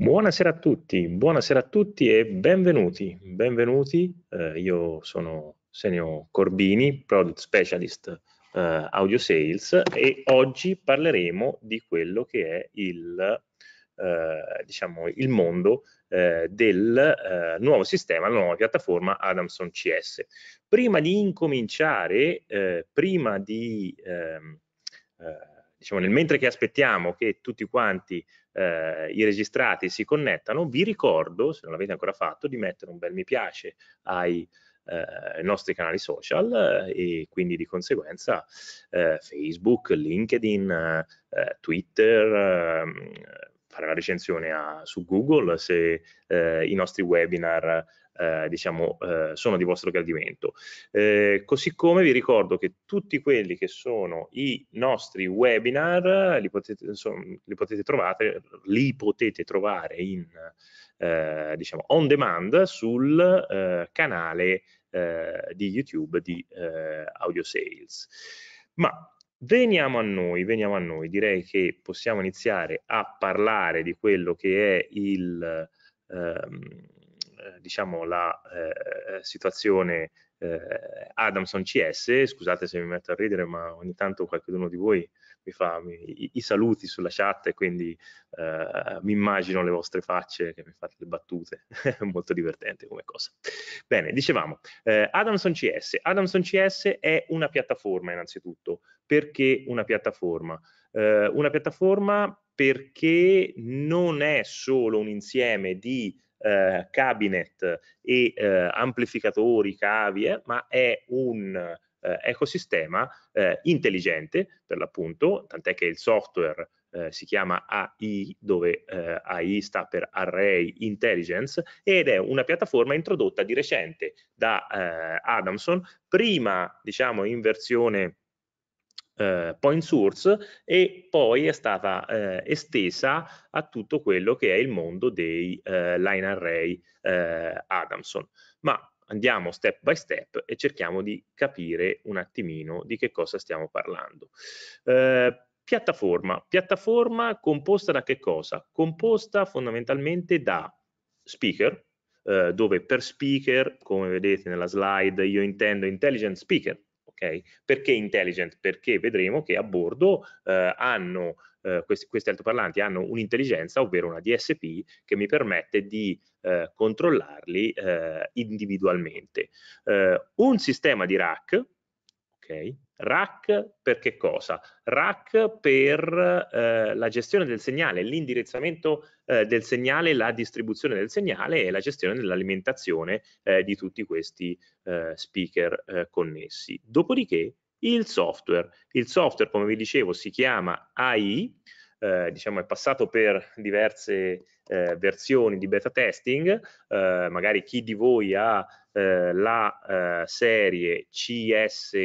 Buonasera a tutti, buonasera a tutti e benvenuti, benvenuti. Eh, io sono Senio Corbini, Product Specialist eh, Audio Sales e oggi parleremo di quello che è il, eh, diciamo, il mondo eh, del eh, nuovo sistema, la nuova piattaforma Adamson CS. Prima di incominciare, eh, prima di... Ehm, diciamo, nel mentre che aspettiamo che tutti quanti eh, i registrati si connettano, vi ricordo, se non l'avete ancora fatto, di mettere un bel mi piace ai eh, nostri canali social eh, e quindi di conseguenza eh, Facebook, LinkedIn, eh, Twitter, ehm, fare la recensione a, su Google se eh, i nostri webinar eh, diciamo, eh, sono di vostro gradimento. Eh, così come vi ricordo che tutti quelli che sono i nostri webinar eh, li potete, insomma, li potete, trovate, li potete trovare, in, eh, diciamo, on demand sul eh, canale di YouTube di Audio Sales. Ma Veniamo a noi, veniamo a noi, direi che possiamo iniziare a parlare di quello che è il, ehm, eh, diciamo, la eh, eh, situazione Adamson CS, scusate se mi metto a ridere, ma ogni tanto qualcuno di voi mi fa mi, i, saluti sulla chat e quindi eh, mi immagino le vostre facce che mi fate le battute, molto divertente come cosa. Bene, dicevamo, eh, Adamson CS. Adamson CS è una piattaforma innanzitutto. Perché una piattaforma? Eh, una piattaforma perché non è solo un insieme di eh, cabinet e eh, amplificatori, cavi, eh, ma è un eh, ecosistema eh, intelligente per l'appunto, tant'è che il software eh, si chiama AI, dove AI sta per Array Intelligence, ed è una piattaforma introdotta di recente da Adamson, prima diciamo in versione eh, point source e poi è stata eh, estesa a tutto quello che è il mondo dei eh, line array eh, Adamson. Ma andiamo step by step e cerchiamo di capire un attimino di che cosa stiamo parlando. Eh, piattaforma. Piattaforma composta da che cosa? Composta fondamentalmente da speaker, eh, dove per speaker, come vedete nella slide, io intendo intelligent speaker, Okay? Perché intelligent? Perché vedremo che a bordo eh, hanno, eh, questi, questi, altoparlanti hanno un'intelligenza, ovvero una DSP, che mi permette di eh, controllarli eh, individualmente. Eh, un sistema di rack, okay, Rack per che cosa? Rack per eh, la gestione del segnale, l'indirizzamento eh, del segnale, la distribuzione del segnale e la gestione dell'alimentazione eh, di tutti questi eh, speaker eh, connessi. Dopodiché il software. Il software, come vi dicevo, si chiama AI, eh, diciamo è passato per diverse versioni di beta testing, magari chi di voi ha la serie CS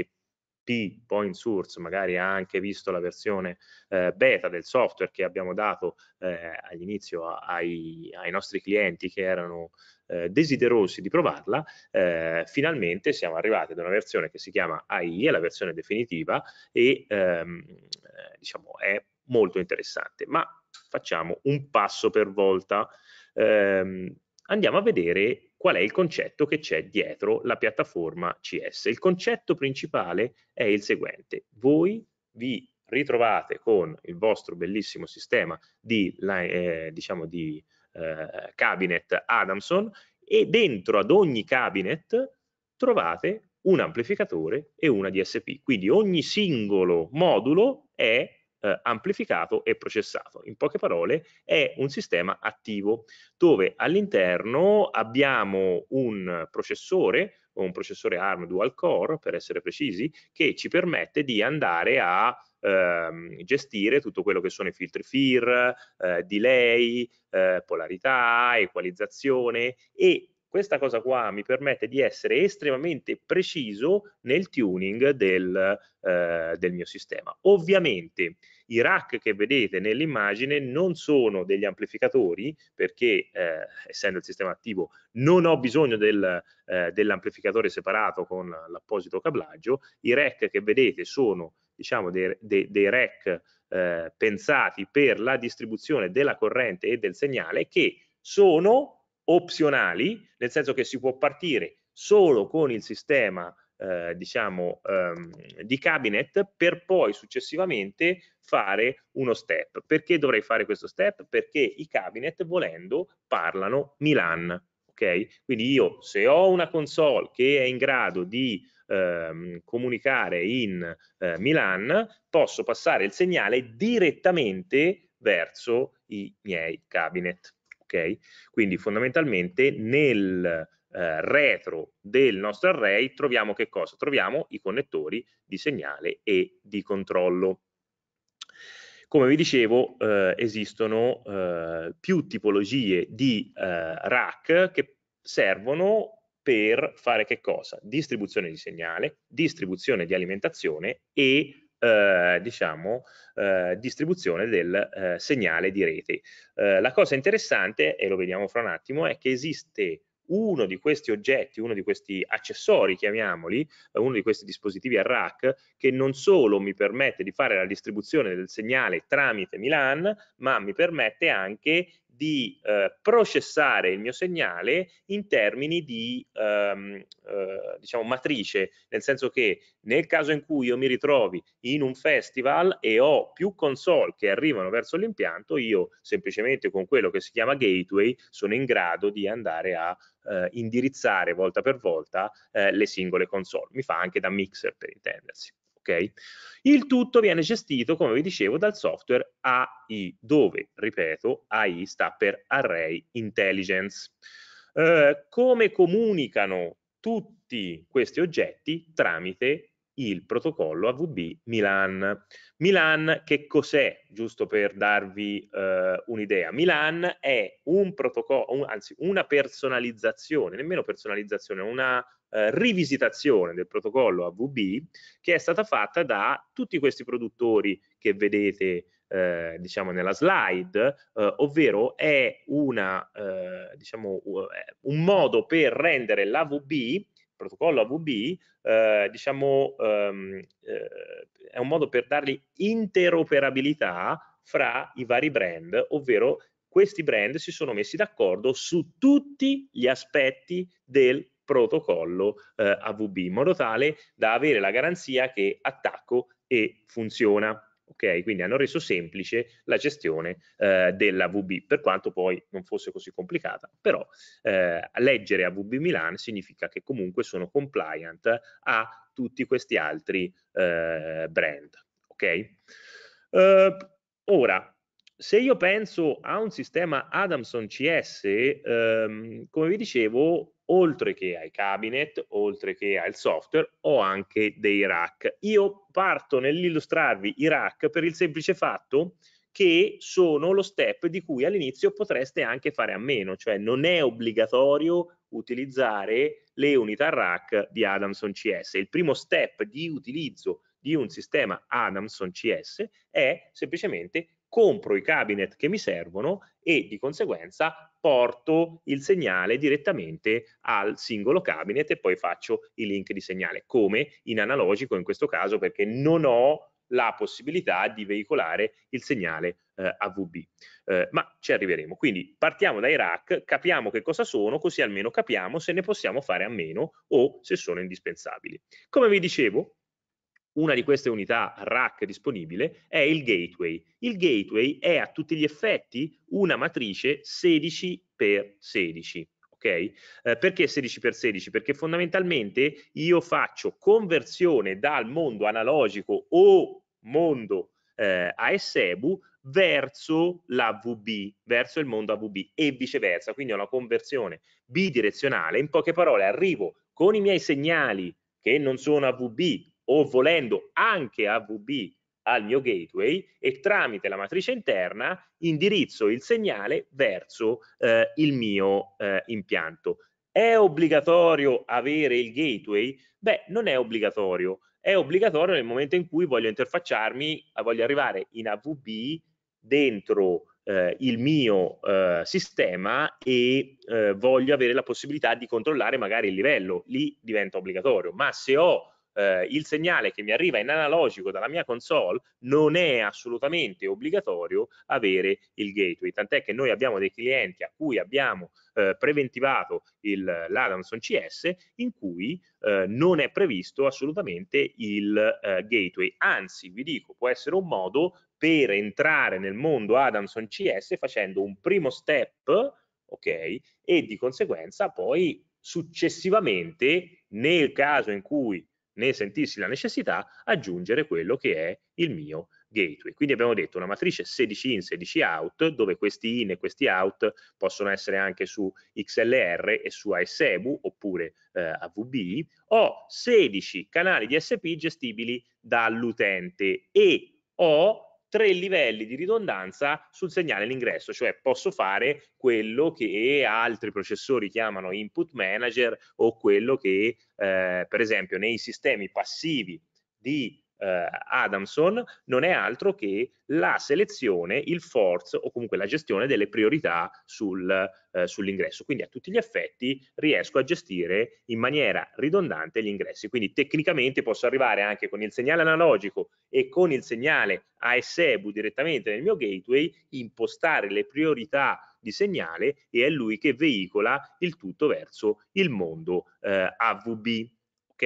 P Point Source, magari ha anche visto la versione eh, beta del software che abbiamo dato eh, all'inizio ai, ai, nostri clienti che erano eh, desiderosi di provarla, eh, finalmente siamo arrivati ad una versione che si chiama AI, è la versione definitiva e ehm, eh, diciamo è molto interessante, ma facciamo un passo per volta. Ehm, andiamo a vedere qual è il concetto che c'è dietro la piattaforma CS. Il concetto principale è il seguente, voi vi ritrovate con il vostro bellissimo sistema di, eh, diciamo di eh, cabinet Adamson e dentro ad ogni cabinet trovate un amplificatore e una DSP, quindi ogni singolo modulo è eh, amplificato e processato. In poche parole è un sistema attivo dove all'interno abbiamo un processore un processore ARM dual core per essere precisi che ci permette di andare a ehm, gestire tutto quello che sono i filtri FIR, eh, delay, eh, polarità, equalizzazione e questa cosa qua mi permette di essere estremamente preciso nel tuning del, eh, del mio sistema. Ovviamente i rack che vedete nell'immagine non sono degli amplificatori perché eh, essendo il sistema attivo non ho bisogno del, eh, dell'amplificatore separato con l'apposito cablaggio, i rack che vedete sono diciamo dei, dei, dei rack eh, pensati per la distribuzione della corrente e del segnale che sono opzionali, nel senso che si può partire solo con il sistema eh, diciamo ehm, di cabinet per poi successivamente fare uno step. Perché dovrei fare questo step? Perché i cabinet, volendo, parlano Milan. Okay? Quindi io, se ho una console che è in grado di ehm, comunicare in eh, Milan, posso passare il segnale direttamente verso i miei cabinet. Okay? Quindi fondamentalmente nel eh, retro del nostro array troviamo che cosa? Troviamo i connettori di segnale e di controllo. Come vi dicevo, eh, esistono eh, più tipologie di eh, rack che servono per fare che cosa? Distribuzione di segnale, distribuzione di alimentazione e eh, diciamo, eh, distribuzione del eh, segnale di rete. Eh, la cosa interessante, e lo vediamo fra un attimo, è che esiste uno di questi oggetti, uno di questi accessori, chiamiamoli, eh, uno di questi dispositivi a rack, che non solo mi permette di fare la distribuzione del segnale tramite Milan, ma mi permette anche di eh, processare il mio segnale in termini di ehm, eh, diciamo matrice, nel senso che nel caso in cui io mi ritrovi in un festival e ho più console che arrivano verso l'impianto, io semplicemente con quello che si chiama gateway sono in grado di andare a eh, indirizzare volta per volta eh, le singole console. Mi fa anche da mixer per intendersi. Okay? Il tutto viene gestito, come vi dicevo, dal software AI, dove, ripeto, AI sta per Array Intelligence. Eh, come comunicano tutti questi oggetti? Tramite il protocollo AVB Milan. Milan che cos'è? Giusto per darvi eh, un'idea. Milan è un protocollo, un, anzi una personalizzazione, nemmeno personalizzazione, una eh, rivisitazione del protocollo AVB che è stata fatta da tutti questi produttori che vedete eh, diciamo nella slide, eh, ovvero è una, eh, diciamo, un modo per rendere l'AVB protocollo AVB eh, diciamo, ehm, eh, è un modo per dargli interoperabilità fra i vari brand, ovvero questi brand si sono messi d'accordo su tutti gli aspetti del protocollo eh, AVB, in modo tale da avere la garanzia che attacco e funziona ok? Quindi hanno reso semplice la gestione eh, VB, per quanto poi non fosse così complicata, però eh, leggere AVB Milan significa che comunque sono compliant a tutti questi altri eh, brand, ok? Uh, ora, se io penso a un sistema Adamson CS, ehm, come vi dicevo, oltre che ai cabinet, oltre che al software, ho anche dei rack. Io parto nell'illustrarvi i rack per il semplice fatto che sono lo step di cui all'inizio potreste anche fare a meno, cioè non è obbligatorio utilizzare le unità rack di Adamson CS. Il primo step di utilizzo di un sistema Adamson CS è semplicemente compro i cabinet che mi servono e di conseguenza porto il segnale direttamente al singolo cabinet e poi faccio i link di segnale, come in analogico in questo caso perché non ho la possibilità di veicolare il segnale eh, AVB. Eh, ma ci arriveremo. Quindi partiamo dai rack, capiamo che cosa sono, così almeno capiamo se ne possiamo fare a meno o se sono indispensabili. Come vi dicevo, una di queste unità rack disponibile è il gateway. Il gateway è a tutti gli effetti una matrice 16x16. Okay? Eh, perché 16x16? Perché fondamentalmente io faccio conversione dal mondo analogico o mondo eh, ASEBU verso l'AVB, verso il mondo AVB e viceversa, quindi è una conversione bidirezionale, in poche parole arrivo con i miei segnali che non sono AVB o volendo anche AVB al mio gateway e tramite la matrice interna indirizzo il segnale verso eh, il mio eh, impianto. È obbligatorio avere il gateway? Beh, non è obbligatorio. È obbligatorio nel momento in cui voglio interfacciarmi, eh, voglio arrivare in AVB dentro eh, il mio eh, sistema e eh, voglio avere la possibilità di controllare magari il livello. Lì diventa obbligatorio. Ma se ho eh, il segnale che mi arriva in analogico dalla mia console non è assolutamente obbligatorio avere il gateway, tant'è che noi abbiamo dei clienti a cui abbiamo eh, preventivato l'Adamson CS in cui eh, non è previsto assolutamente il eh, gateway, anzi vi dico può essere un modo per entrare nel mondo Adamson CS facendo un primo step ok e di conseguenza poi successivamente nel caso in cui né sentirsi la necessità, aggiungere quello che è il mio gateway. Quindi abbiamo detto una matrice 16 in, 16 out, dove questi in e questi out possono essere anche su XLR e su ASEBU oppure eh, AVB, ho 16 canali di SP gestibili dall'utente e ho tre livelli di ridondanza sul segnale all'ingresso, cioè posso fare quello che altri processori chiamano input manager o quello che eh, per esempio nei sistemi passivi di eh, Adamson non è altro che la selezione, il force o comunque la gestione delle priorità sul, eh, sull'ingresso. Quindi a tutti gli effetti riesco a gestire in maniera ridondante gli ingressi. Quindi tecnicamente posso arrivare anche con il segnale analogico e con il segnale ASEBU direttamente nel mio gateway, impostare le priorità di segnale e è lui che veicola il tutto verso il mondo eh, AVB. Ok?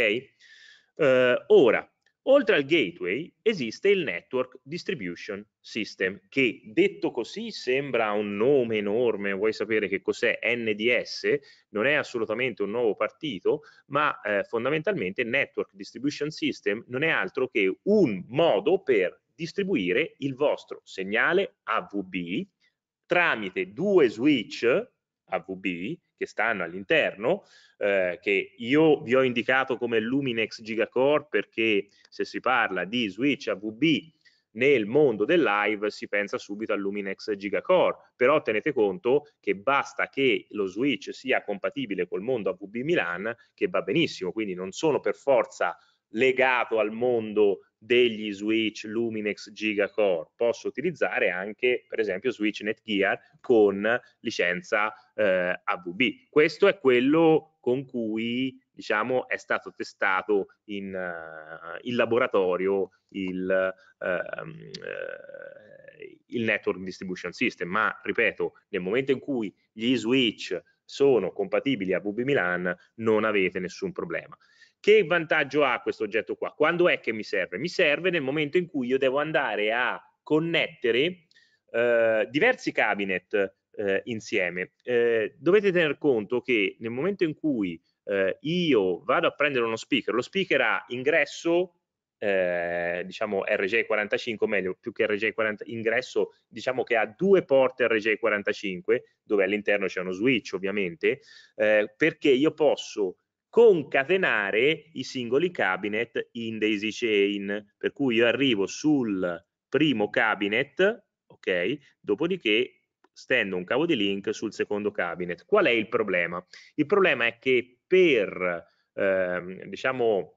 Eh, ora, Oltre al gateway esiste il Network Distribution System, che detto così sembra un nome enorme, vuoi sapere che cos'è NDS? Non è assolutamente un nuovo partito, ma eh, fondamentalmente Network Distribution System non è altro che un modo per distribuire il vostro segnale AVB tramite due switch AVB che stanno all'interno, eh, che io vi ho indicato come Luminex Gigacore perché se si parla di switch AVB nel mondo del live si pensa subito al Luminex Gigacore, però tenete conto che basta che lo switch sia compatibile col mondo AVB Milan che va benissimo, quindi non sono per forza legato al mondo degli switch Luminex Gigacore, posso utilizzare anche per esempio switch Netgear con licenza eh, AVB. Questo è quello con cui diciamo, è stato testato in, uh, in laboratorio il, uh, um, uh, il Network Distribution System, ma ripeto, nel momento in cui gli switch sono compatibili a VB Milan non avete nessun problema che vantaggio ha questo oggetto qua? Quando è che mi serve? Mi serve nel momento in cui io devo andare a connettere eh, diversi cabinet eh, insieme. Eh, dovete tener conto che nel momento in cui eh, io vado a prendere uno speaker, lo speaker ha ingresso eh, diciamo RJ45 meglio più che RJ40 ingresso diciamo che ha due porte RJ45 dove all'interno c'è uno switch ovviamente eh, perché io posso concatenare i singoli cabinet in Daisy Chain, per cui io arrivo sul primo cabinet, ok? Dopodiché stendo un cavo di link sul secondo cabinet. Qual è il problema? Il problema è che per, ehm, diciamo,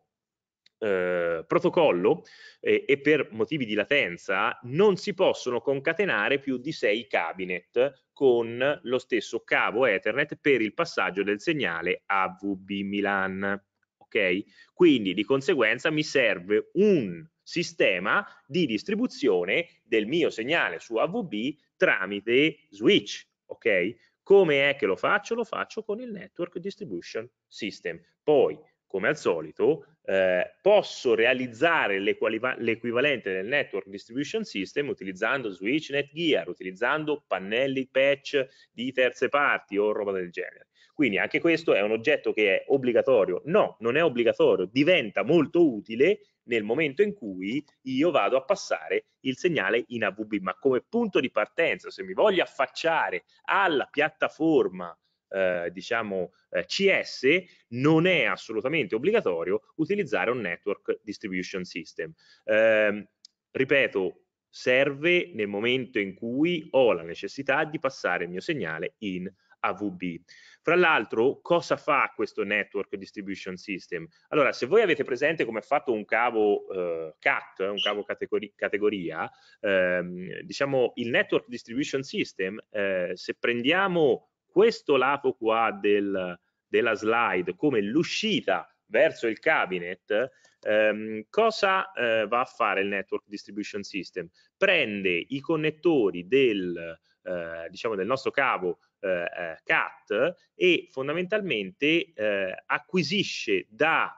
eh, protocollo eh, e per motivi di latenza non si possono concatenare più di sei cabinet con lo stesso cavo Ethernet per il passaggio del segnale AVB Milan. Okay? Quindi di conseguenza mi serve un sistema di distribuzione del mio segnale su AVB tramite switch. Okay? Come è che lo faccio? Lo faccio con il Network Distribution System. Poi come al solito, eh, posso realizzare l'equivalente del Network Distribution System utilizzando switch Netgear, utilizzando pannelli patch di terze parti o roba del genere. Quindi anche questo è un oggetto che è obbligatorio. No, non è obbligatorio, diventa molto utile nel momento in cui io vado a passare il segnale in AVB, ma come punto di partenza, se mi voglio affacciare alla piattaforma eh, diciamo eh, CS non è assolutamente obbligatorio utilizzare un network distribution system. Eh, ripeto, serve nel momento in cui ho la necessità di passare il mio segnale in AVB. Fra l'altro, cosa fa questo Network Distribution System? Allora, se voi avete presente come è fatto un cavo eh, CAT, eh, un cavo categori categoria, ehm, diciamo il Network Distribution System, eh, se prendiamo questo lato qua del, della slide come l'uscita verso il cabinet, ehm, cosa eh, va a fare il Network Distribution System? Prende i connettori del, eh, diciamo del nostro cavo eh, eh CAT e fondamentalmente eh, acquisisce da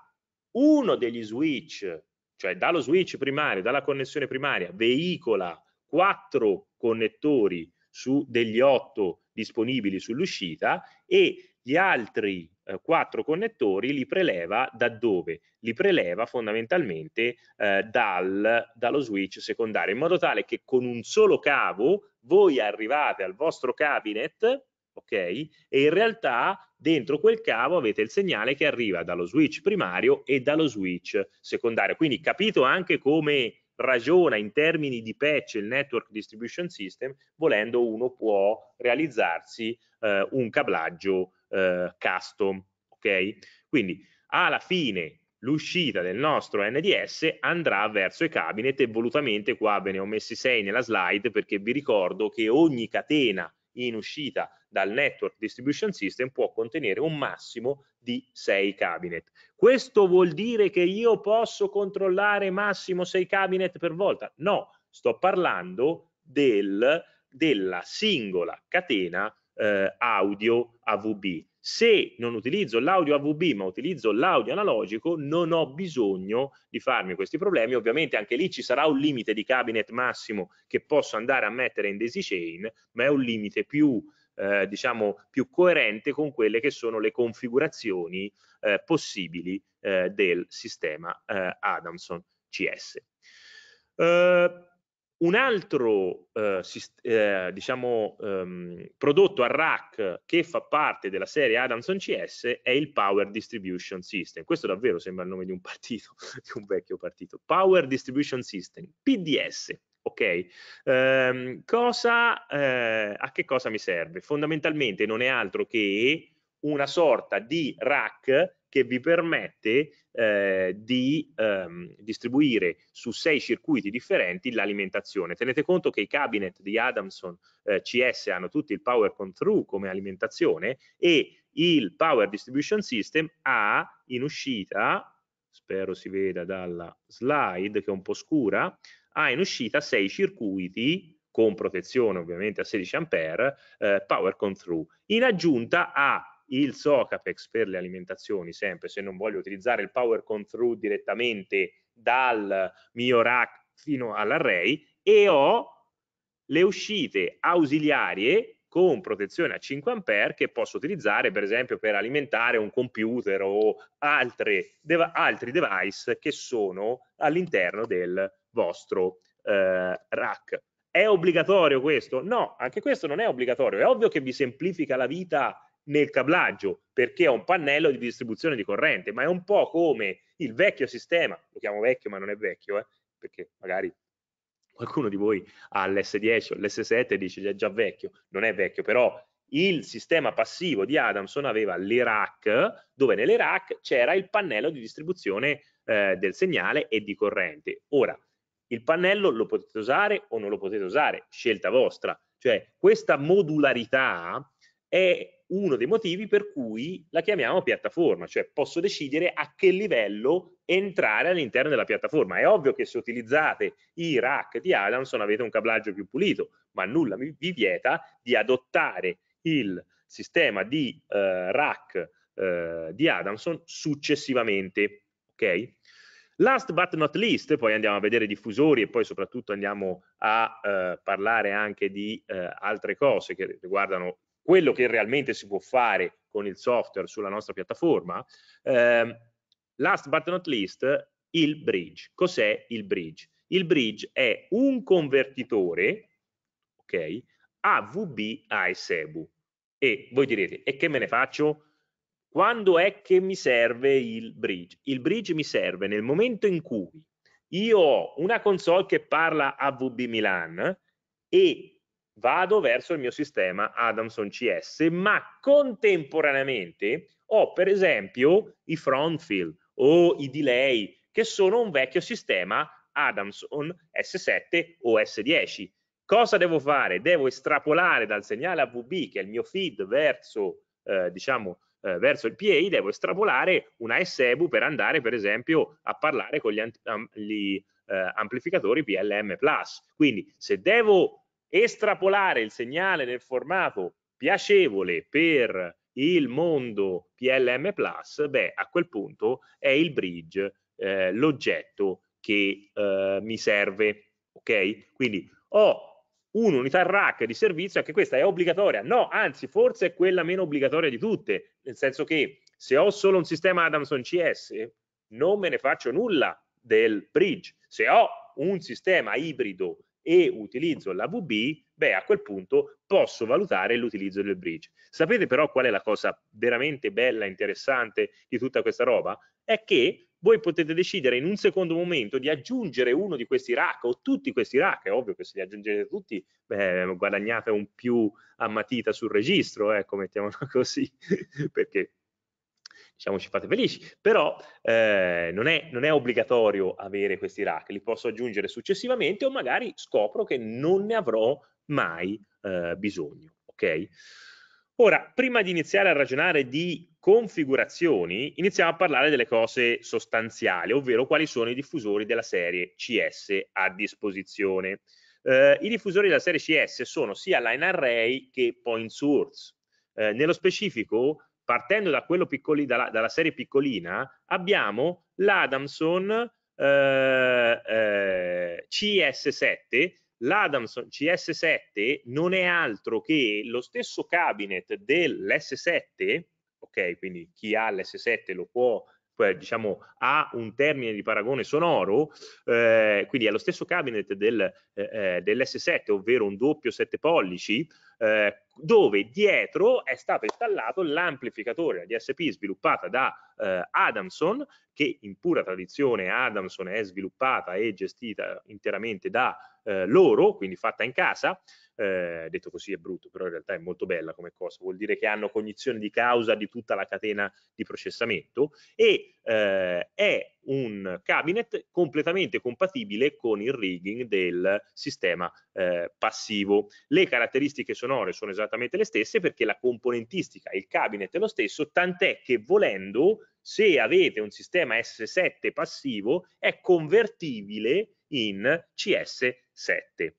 uno degli switch, cioè dallo switch primario, dalla connessione primaria, veicola quattro connettori su degli otto disponibili sull'uscita e gli altri eh, quattro connettori li preleva da dove? Li preleva fondamentalmente eh, dal, dallo switch secondario, in modo tale che con un solo cavo voi arrivate al vostro cabinet, ok? E in realtà dentro quel cavo avete il segnale che arriva dallo switch primario e dallo switch secondario. Quindi capito anche come ragiona in termini di patch il network distribution system, volendo uno può realizzarsi eh, un cablaggio eh, custom. ok? Quindi alla fine l'uscita del nostro NDS andrà verso i cabinet e volutamente qua ve ne ho messi 6 nella slide perché vi ricordo che ogni catena in uscita dal Network Distribution System può contenere un massimo di 6 cabinet. Questo vuol dire che io posso controllare massimo 6 cabinet per volta? No, sto parlando del, della singola catena eh, audio AVB. Se non utilizzo l'audio AVB ma utilizzo l'audio analogico non ho bisogno di farmi questi problemi, ovviamente anche lì ci sarà un limite di cabinet massimo che posso andare a mettere in Daisy Chain, ma è un limite più eh, diciamo più coerente con quelle che sono le configurazioni eh, possibili eh, del sistema eh, Adamson CS. Eh, un altro eh, diciamo, ehm, prodotto a rack che fa parte della serie Adamson CS è il Power Distribution System. Questo davvero sembra il nome di un partito, di un vecchio partito. Power Distribution System, PDS. Ok, ehm, cosa, eh, a che cosa mi serve? Fondamentalmente non è altro che una sorta di rack che vi permette eh, di ehm, distribuire su sei circuiti differenti l'alimentazione. Tenete conto che i cabinet di Adamson eh, CS hanno tutti il power con come alimentazione e il power distribution system ha in uscita, spero si veda dalla slide che è un po' scura, ha ah, in uscita 6 circuiti con protezione ovviamente a 16 ampere eh, power con through in aggiunta a il SOCAPEX per le alimentazioni sempre se non voglio utilizzare il power con through direttamente dal mio rack fino all'array e ho le uscite ausiliarie con protezione a 5 ampere che posso utilizzare per esempio per alimentare un computer o altre, altri device che sono all'interno del vostro eh, rack. È obbligatorio questo? No, anche questo non è obbligatorio. È ovvio che vi semplifica la vita nel cablaggio perché è un pannello di distribuzione di corrente, ma è un po' come il vecchio sistema, lo chiamo vecchio ma non è vecchio, eh, perché magari qualcuno di voi ha l'S10 o l'S7 e dice è già vecchio, non è vecchio, però il sistema passivo di Adamson aveva l'Irac, dove nell'Irac c'era il pannello di distribuzione eh, del segnale e di corrente. Ora, il pannello lo potete usare o non lo potete usare, scelta vostra. Cioè questa modularità è uno dei motivi per cui la chiamiamo piattaforma, cioè posso decidere a che livello entrare all'interno della piattaforma. È ovvio che se utilizzate i rack di Adamson avete un cablaggio più pulito, ma nulla vi vieta di adottare il sistema di eh, rack eh, di Adamson successivamente. Okay? Last but not least, poi andiamo a vedere i diffusori e poi soprattutto andiamo a eh, parlare anche di eh, altre cose che riguardano quello che realmente si può fare con il software sulla nostra piattaforma. Eh, last but not least, il bridge. Cos'è il bridge? Il bridge è un convertitore, ok, AVB a ESEBU. E voi direte, e che me ne faccio? Quando è che mi serve il bridge? Il bridge mi serve nel momento in cui io ho una console che parla AVB Milan e vado verso il mio sistema Adamson CS, ma contemporaneamente ho per esempio i front fill o i delay che sono un vecchio sistema Adamson S7 o S10. Cosa devo fare? Devo estrapolare dal segnale AVB che è il mio feed verso eh, diciamo eh, verso il PA devo estrapolare una SEBU per andare per esempio a parlare con gli, am gli eh, amplificatori PLM+. Plus. Quindi se devo estrapolare il segnale nel formato piacevole per il mondo PLM+, Plus, beh a quel punto è il bridge eh, l'oggetto che eh, mi serve. Ok? Quindi ho un'unità rack di servizio, anche questa è obbligatoria. No, anzi, forse è quella meno obbligatoria di tutte, nel senso che se ho solo un sistema Adamson CS, non me ne faccio nulla del bridge. Se ho un sistema ibrido e utilizzo la VB, beh, a quel punto posso valutare l'utilizzo del bridge. Sapete però qual è la cosa veramente bella e interessante di tutta questa roba? È che voi potete decidere in un secondo momento di aggiungere uno di questi rack o tutti questi rack, è ovvio che se li aggiungete tutti beh, guadagnate un più a matita sul registro, ecco, mettiamolo così, perché diciamo ci fate felici, però eh, non, è, non, è, obbligatorio avere questi rack, li posso aggiungere successivamente o magari scopro che non ne avrò mai eh, bisogno, ok? Ora, prima di iniziare a ragionare di configurazioni, iniziamo a parlare delle cose sostanziali, ovvero quali sono i diffusori della serie CS a disposizione. Eh, I diffusori della serie CS sono sia line array che point source. Eh, nello specifico, partendo da piccoli, dalla, dalla, serie piccolina, abbiamo l'Adamson eh, eh CS7 l'Adamson CS7 non è altro che lo stesso cabinet dell'S7, ok, quindi chi ha l'S7 lo può cioè, diciamo, ha un termine di paragone sonoro, eh, quindi è lo stesso cabinet del, eh, eh dell'S7, ovvero un doppio 7 pollici, eh, dove dietro è stato installato l'amplificatore DSP sviluppata da eh, Adamson, che in pura tradizione Adamson è sviluppata e gestita interamente da eh, loro, quindi fatta in casa, eh, detto così è brutto, però in realtà è molto bella come cosa, vuol dire che hanno cognizione di causa di tutta la catena di processamento e eh, è un cabinet completamente compatibile con il rigging del sistema eh, passivo. Le caratteristiche sonore sono esattamente le stesse perché la componentistica, il cabinet è lo stesso, tant'è che volendo, se avete un sistema S7 passivo, è convertibile in CS7.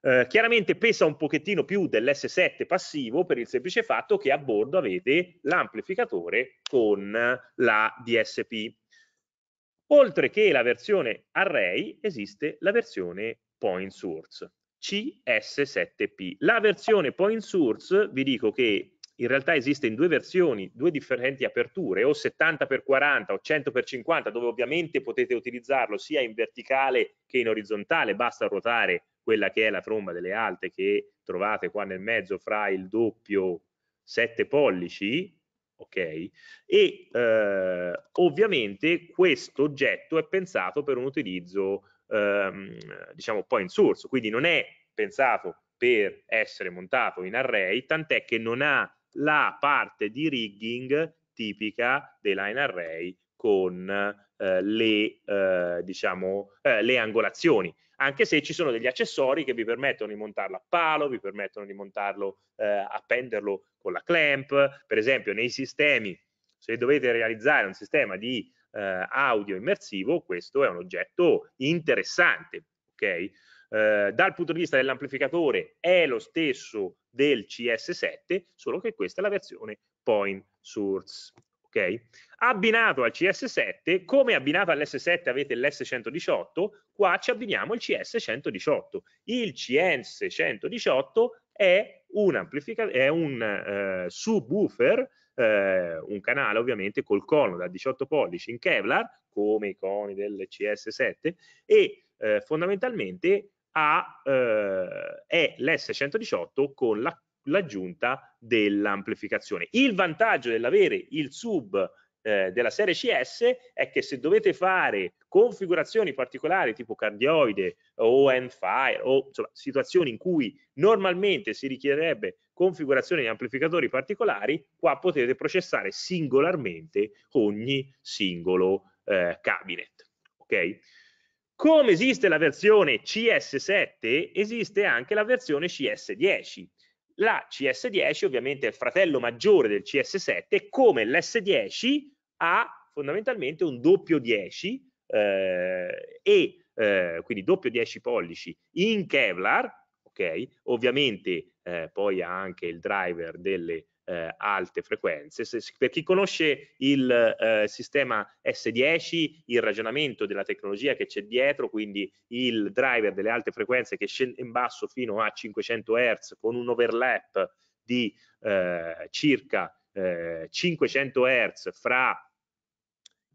Eh, chiaramente pesa un pochettino più dell'S7 passivo per il semplice fatto che a bordo avete l'amplificatore con la DSP. Oltre che la versione array esiste la versione point source CS7P. La versione point source vi dico che in realtà esiste in due versioni, due differenti aperture, o 70x40 o 100x50, dove ovviamente potete utilizzarlo sia in verticale che in orizzontale, basta ruotare quella che è la tromba delle alte che trovate qua nel mezzo fra il doppio 7 pollici, ok? E eh, ovviamente questo oggetto è pensato per un utilizzo, ehm, diciamo, point source, quindi non è pensato per essere montato in array, tant'è che non ha la parte di rigging tipica dei line array con eh, le, eh, diciamo, eh, le angolazioni anche se ci sono degli accessori che vi permettono di montarlo a palo, vi permettono di montarlo, eh, appenderlo con la clamp, per esempio nei sistemi, se dovete realizzare un sistema di eh, audio immersivo, questo è un oggetto interessante, ok? Eh, dal punto di vista dell'amplificatore è lo stesso del CS7, solo che questa è la versione point source ok? Abbinato al CS7, come abbinato all'S7 avete l'S118, qua ci abbiniamo il CS118. Il CS118 è un, è un eh, subwoofer, eh, un canale ovviamente col cono da 18 pollici in Kevlar, come i coni del CS7, e eh, fondamentalmente ha, eh, è l'S118 con la l'aggiunta dell'amplificazione. Il vantaggio dell'avere il sub eh, della serie CS è che se dovete fare configurazioni particolari tipo cardioide o endfire o insomma, situazioni in cui normalmente si richiederebbe configurazione di amplificatori particolari, qua potete processare singolarmente ogni singolo eh, cabinet. Okay? Come esiste la versione CS7, esiste anche la versione CS10 la CS10 ovviamente è il fratello maggiore del CS7 come l'S10 ha fondamentalmente un doppio 10 eh, e eh, quindi doppio 10 pollici in Kevlar ok ovviamente eh, poi ha anche il driver delle eh, alte frequenze. Se, per chi conosce il eh, sistema S10, il ragionamento della tecnologia che c'è dietro, quindi il driver delle alte frequenze che scende in basso fino a 500 Hz con un overlap di eh, circa 500 eh, Hz fra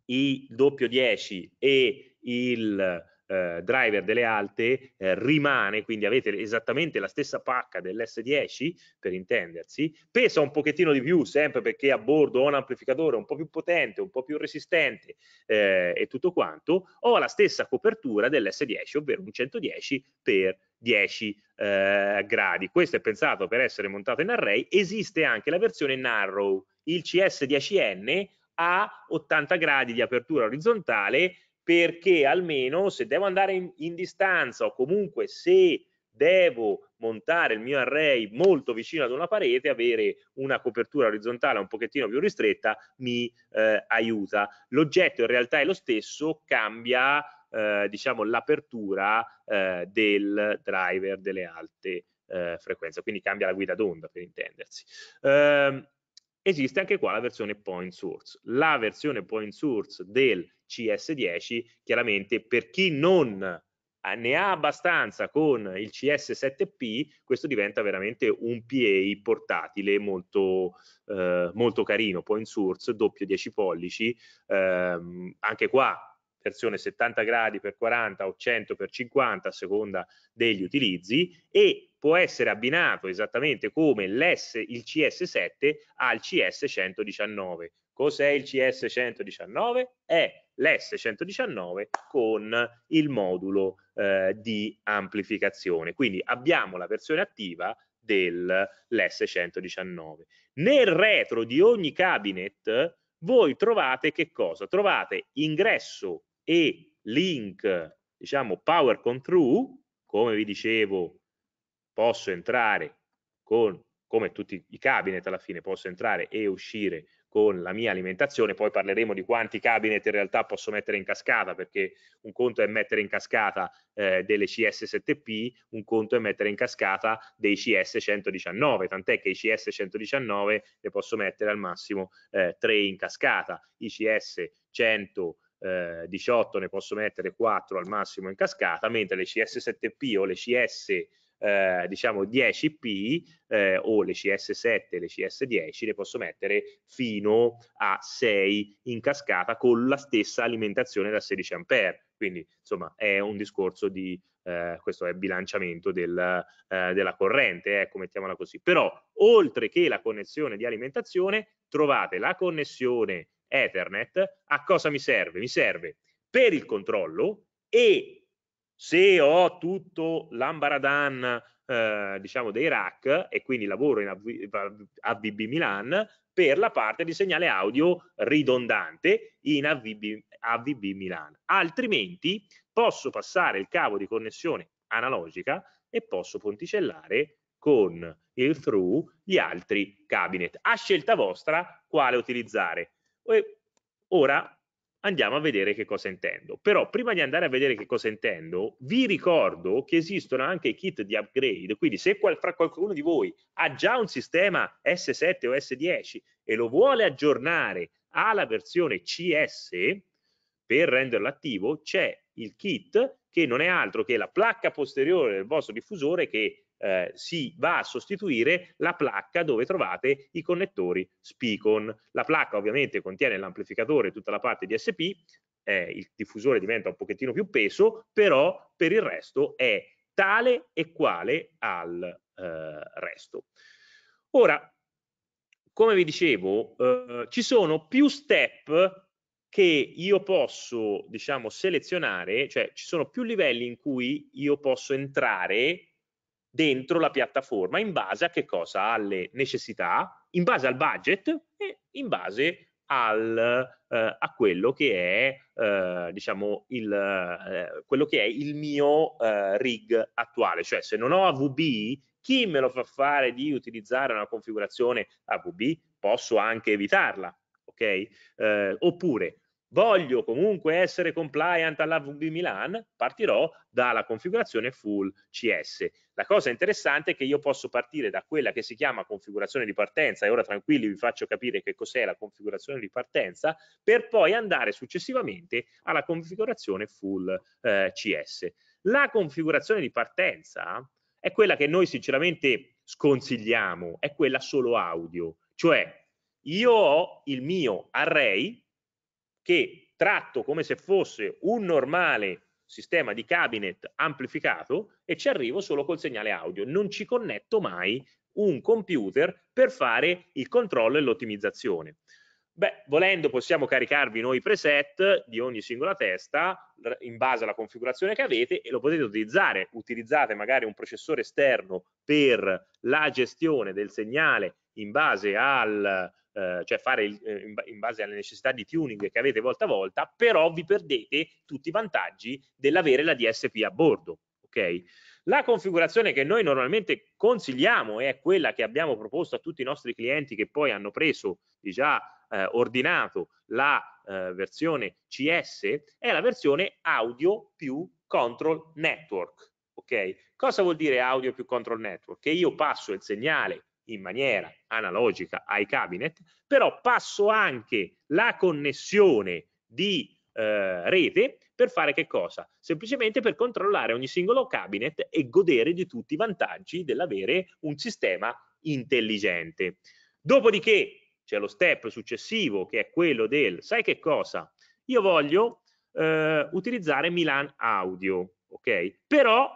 i doppio 10 e il eh, driver delle alte eh, rimane, quindi avete esattamente la stessa pacca dell'S10 per intendersi, pesa un pochettino di più sempre perché a bordo ho un amplificatore un po' più potente, un po' più resistente eh, e tutto quanto, ho la stessa copertura dell'S10, ovvero un 110 per 10 eh, gradi. Questo è pensato per essere montato in array, esiste anche la versione narrow, il CS10N ha 80 gradi di apertura orizzontale perché almeno se devo andare in, in distanza o comunque se devo montare il mio array molto vicino ad una parete, avere una copertura orizzontale un pochettino più ristretta mi eh, aiuta. L'oggetto in realtà è lo stesso, cambia eh, diciamo l'apertura eh, del driver delle alte eh, frequenze, quindi cambia la guida d'onda per intendersi. Ehm, esiste anche qua la versione point source. La versione point source del CS10, chiaramente per chi non eh, ne ha abbastanza con il CS7P, questo diventa veramente un PA portatile molto, eh, molto carino, point source, doppio 10 pollici, ehm, anche qua versione 70 gradi per 40 o 100 per 50 a seconda degli utilizzi e può essere abbinato esattamente come l'S, il CS7 al CS119. Cos'è il CS119? È l'S119 con il modulo eh, di amplificazione. Quindi abbiamo la versione attiva dell'S119. Nel retro di ogni cabinet voi trovate che cosa? Trovate ingresso e link, diciamo power control, come vi dicevo posso entrare con, come tutti i cabinet alla fine, posso entrare e uscire con la mia alimentazione, poi parleremo di quanti cabinet in realtà posso mettere in cascata, perché un conto è mettere in cascata eh, delle CS7P, un conto è mettere in cascata dei CS119, tant'è che i CS119 ne posso mettere al massimo eh, 3 in cascata, i cs 118 eh, ne posso mettere 4 al massimo in cascata, mentre le CS7P o le CS 118 eh, diciamo 10 P eh, o le CS7 le CS10 le posso mettere fino a 6 in cascata con la stessa alimentazione da 16 ampere quindi insomma è un discorso di eh, questo è bilanciamento del, eh, della corrente, ecco mettiamola così. Però oltre che la connessione di alimentazione trovate la connessione Ethernet, a cosa mi serve? Mi serve per il controllo e se ho tutto l'ambaradan eh, diciamo dei rack e quindi lavoro in AVB eh, Milan per la parte di segnale audio ridondante in AVB, AVB Milan altrimenti posso passare il cavo di connessione analogica e posso ponticellare con il through gli altri cabinet a scelta vostra quale utilizzare ora andiamo a vedere che cosa intendo. Però prima di andare a vedere che cosa intendo, vi ricordo che esistono anche i kit di upgrade, quindi se qual fra qualcuno di voi ha già un sistema S7 o S10 e lo vuole aggiornare alla versione CS per renderlo attivo, c'è il kit che non è altro che la placca posteriore del vostro diffusore che eh, si va a sostituire la placca dove trovate i connettori SPICON. La placca ovviamente contiene l'amplificatore e tutta la parte di SP, eh, il diffusore diventa un pochettino più peso, però per il resto è tale e quale al eh, resto. Ora, come vi dicevo, eh, ci sono più step che io posso, diciamo, selezionare, cioè ci sono più livelli in cui io posso entrare dentro la piattaforma in base a che cosa? Alle necessità, in base al budget e in base al, eh, a quello che è, eh, diciamo, il, eh, quello che è il mio eh, rig attuale. Cioè se non ho AVB, chi me lo fa fare di utilizzare una configurazione AVB? Posso anche evitarla, ok? Eh, oppure voglio comunque essere compliant all'AVB Milan, partirò dalla configurazione full CS. La cosa interessante è che io posso partire da quella che si chiama configurazione di partenza, e ora tranquilli vi faccio capire che cos'è la configurazione di partenza, per poi andare successivamente alla configurazione full eh, CS. La configurazione di partenza è quella che noi sinceramente sconsigliamo, è quella solo audio, cioè io ho il mio array che tratto come se fosse un normale sistema di cabinet amplificato e ci arrivo solo col segnale audio. Non ci connetto mai un computer per fare il controllo e l'ottimizzazione. Beh, volendo possiamo caricarvi noi i preset di ogni singola testa in base alla configurazione che avete e lo potete utilizzare. Utilizzate magari un processore esterno per la gestione del segnale in base al, eh, cioè fare il, eh, in base alle necessità di tuning che avete volta a volta, però vi perdete tutti i vantaggi dell'avere la DSP a bordo. Okay? La configurazione che noi normalmente consigliamo è quella che abbiamo proposto a tutti i nostri clienti che poi hanno preso e già eh, ordinato la eh, versione CS, è la versione audio più control network. Okay? Cosa vuol dire audio più control network? Che io passo il segnale in maniera analogica ai cabinet, però passo anche la connessione di eh, rete per fare che cosa? Semplicemente per controllare ogni singolo cabinet e godere di tutti i vantaggi dell'avere un sistema intelligente. Dopodiché c'è lo step successivo che è quello del, sai che cosa? Io voglio eh, utilizzare Milan Audio, ok? Però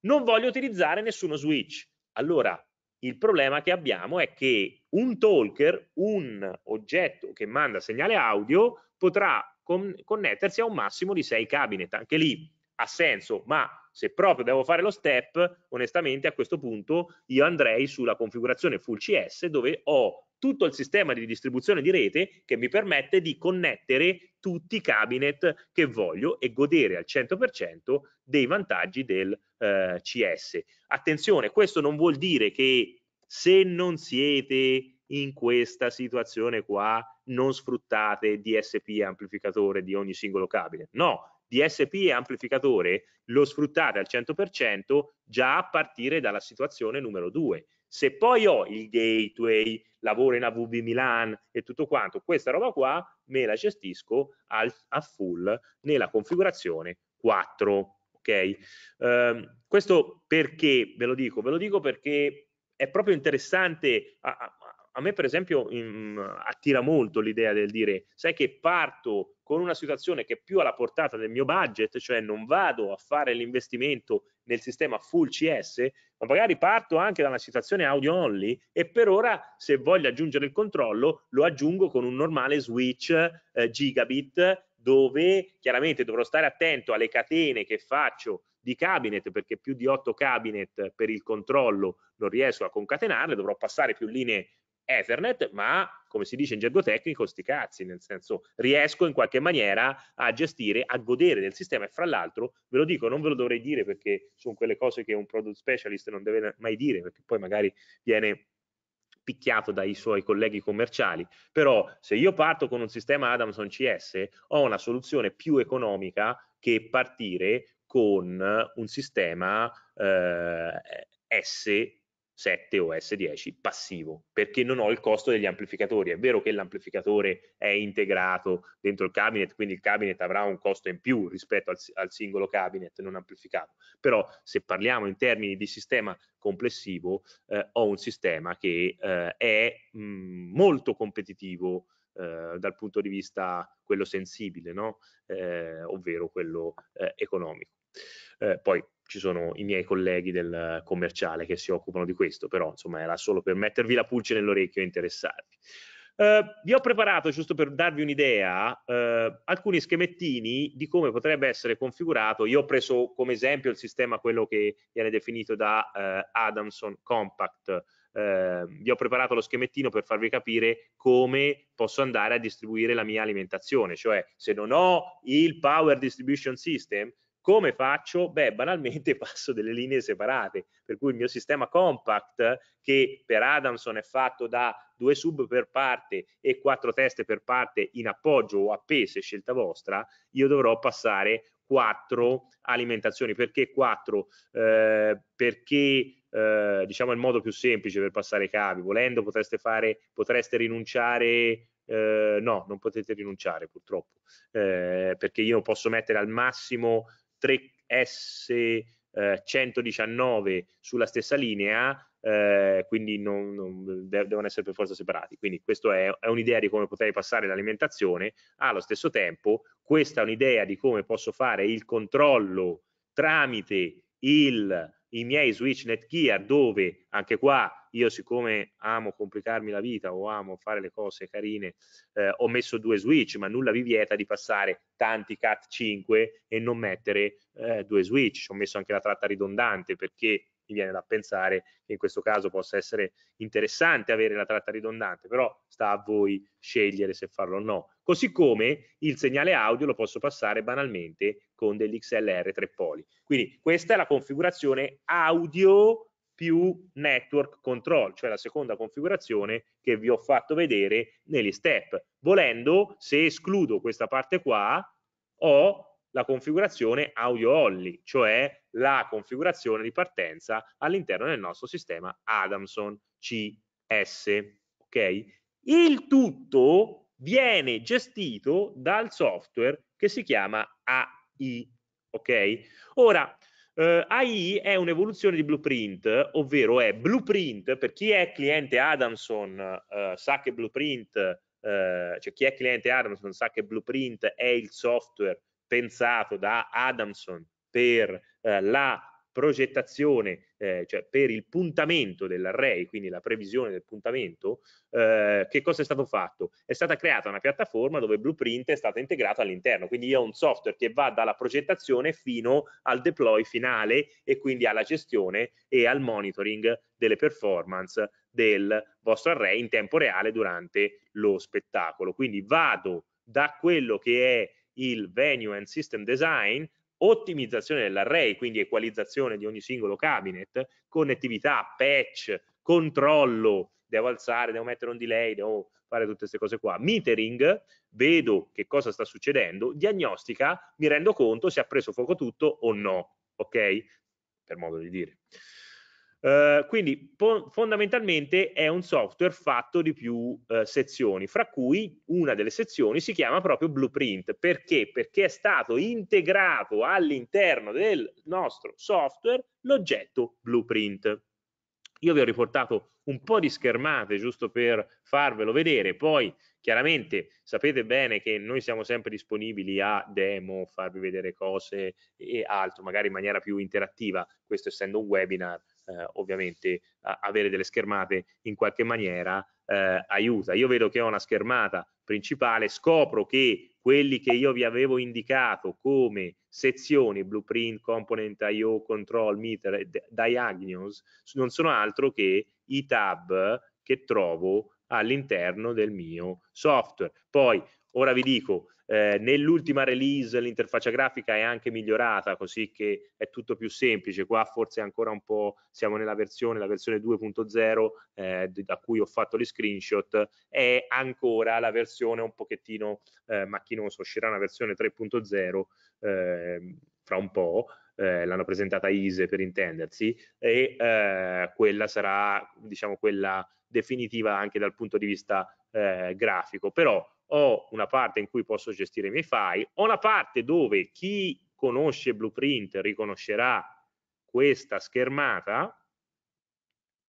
non voglio utilizzare nessuno switch. Allora il problema che abbiamo è che un talker, un oggetto che manda segnale audio, potrà con connettersi a un massimo di 6 cabinet. Anche lì ha senso, ma se proprio devo fare lo step, onestamente a questo punto io andrei sulla configurazione full CS dove ho tutto il sistema di distribuzione di rete che mi permette di connettere tutti i cabinet che voglio e godere al 100% dei vantaggi del eh, CS. Attenzione, questo non vuol dire che se non siete in questa situazione qua non sfruttate DSP e amplificatore di ogni singolo cabinet. No, DSP e amplificatore lo sfruttate al 100% già a partire dalla situazione numero 2 se poi ho il gateway, lavoro in AVB Milan e tutto quanto, questa roba qua me la gestisco al, a full nella configurazione 4. Ok? Um, questo perché ve lo dico? Ve lo dico perché è proprio interessante a, a, a me per esempio mh, attira molto l'idea del dire, sai che parto con una situazione che è più alla portata del mio budget, cioè non vado a fare l'investimento nel sistema full CS, ma magari parto anche da una situazione audio only e per ora se voglio aggiungere il controllo lo aggiungo con un normale switch eh, gigabit dove chiaramente dovrò stare attento alle catene che faccio di cabinet perché più di 8 cabinet per il controllo non riesco a concatenarle, dovrò passare più linee Ethernet, ma come si dice in gergo tecnico, sti cazzi, nel senso riesco in qualche maniera a gestire, a godere del sistema e fra l'altro, ve lo dico, non ve lo dovrei dire perché sono quelle cose che un product specialist non deve mai dire perché poi magari viene picchiato dai suoi colleghi commerciali, però se io parto con un sistema Adamson CS ho una soluzione più economica che partire con un sistema eh, S 7 o S10 passivo perché non ho il costo degli amplificatori. È vero che l'amplificatore è integrato dentro il cabinet, quindi il cabinet avrà un costo in più rispetto al, al, singolo cabinet non amplificato, però se parliamo in termini di sistema complessivo eh, ho un sistema che eh, è mh, mm, molto competitivo eh, dal punto di vista quello sensibile, no? Eh, ovvero quello eh, economico. poi ci sono i miei colleghi del commerciale che si occupano di questo, però insomma era solo per mettervi la pulce nell'orecchio e interessarvi. Eh, vi ho preparato, giusto per darvi un'idea, eh, alcuni schemettini di come potrebbe essere configurato. Io ho preso come esempio il sistema, quello che viene definito da eh, Adamson Compact. Eh, vi ho preparato lo schemettino per farvi capire come posso andare a distribuire la mia alimentazione, cioè se non ho il Power Distribution System, come faccio? Beh, banalmente passo delle linee separate, per cui il mio sistema compact, che per Adamson è fatto da due sub per parte e quattro teste per parte in appoggio o appese, scelta vostra, io dovrò passare quattro alimentazioni. Perché quattro? Eh, perché eh, diciamo il modo più semplice per passare i cavi, volendo potreste, fare, potreste rinunciare eh, no, non potete rinunciare purtroppo, eh, perché io posso mettere al massimo 3S119 eh, sulla stessa linea, eh, quindi non, non, devono essere per forza separati. Quindi questa è, è un'idea di come potrei passare l'alimentazione. Allo stesso tempo, questa è un'idea di come posso fare il controllo tramite il, i miei switch Netgear, dove anche qua io siccome amo complicarmi la vita o amo fare le cose carine, eh, ho messo due switch, ma nulla vi vieta di passare tanti cat 5 e non mettere eh, due switch. Ci Ho messo anche la tratta ridondante perché mi viene da pensare che in questo caso possa essere interessante avere la tratta ridondante, però sta a voi scegliere se farlo o no. Così come il segnale audio lo posso passare banalmente con dell'XLR 3 poli. Quindi questa è la configurazione audio più network control, cioè la seconda configurazione che vi ho fatto vedere negli step. Volendo, se escludo questa parte qua, ho la configurazione audio only, cioè la configurazione di partenza all'interno del nostro sistema Adamson CS. Ok? Il tutto viene gestito dal software che si chiama AI. Ok? Ora, eh, AI è un'evoluzione di Blueprint, ovvero è Blueprint, per chi è cliente Adamson eh, sa che Blueprint, eh, cioè chi è cliente Adamson sa che Blueprint è il software pensato da Adamson per eh, la progettazione eh, cioè per il puntamento dell'array, quindi la previsione del puntamento, eh, che cosa è stato fatto? È stata creata una piattaforma dove Blueprint è stata integrata all'interno, quindi io ho un software che va dalla progettazione fino al deploy finale e quindi alla gestione e al monitoring delle performance del vostro array in tempo reale durante lo spettacolo. Quindi vado da quello che è il venue and system design ottimizzazione dell'array, quindi equalizzazione di ogni singolo cabinet, connettività, patch, controllo, devo alzare, devo mettere un delay, devo fare tutte queste cose qua, metering, vedo che cosa sta succedendo, diagnostica, mi rendo conto se ha preso fuoco tutto o no, ok? Per modo di dire. Eh, quindi fondamentalmente è un software fatto di più eh, sezioni, fra cui una delle sezioni si chiama proprio Blueprint. Perché? Perché è stato integrato all'interno del nostro software l'oggetto Blueprint. Io vi ho riportato un po' di schermate giusto per farvelo vedere, poi chiaramente sapete bene che noi siamo sempre disponibili a demo, farvi vedere cose e altro, magari in maniera più interattiva, questo essendo un webinar eh, ovviamente avere delle schermate in qualche maniera eh, aiuta. Io vedo che ho una schermata principale, scopro che quelli che io vi avevo indicato come sezioni blueprint, component IO, control, meter, diagnose, non sono altro che i tab che trovo all'interno del mio software. Poi, ora vi dico, eh, nell'ultima release l'interfaccia grafica è anche migliorata, così che è tutto più semplice. Qua forse ancora un po' siamo nella versione, la versione 2.0 eh, da cui ho fatto gli screenshot, è ancora la versione un pochettino eh, macchinosa, uscirà una versione 3.0 ehm, fra un po'. Eh, l'hanno presentata ISE per intendersi e eh, quella sarà diciamo quella definitiva anche dal punto di vista eh, grafico, però ho una parte in cui posso gestire i miei file, ho una parte dove chi conosce Blueprint riconoscerà questa schermata,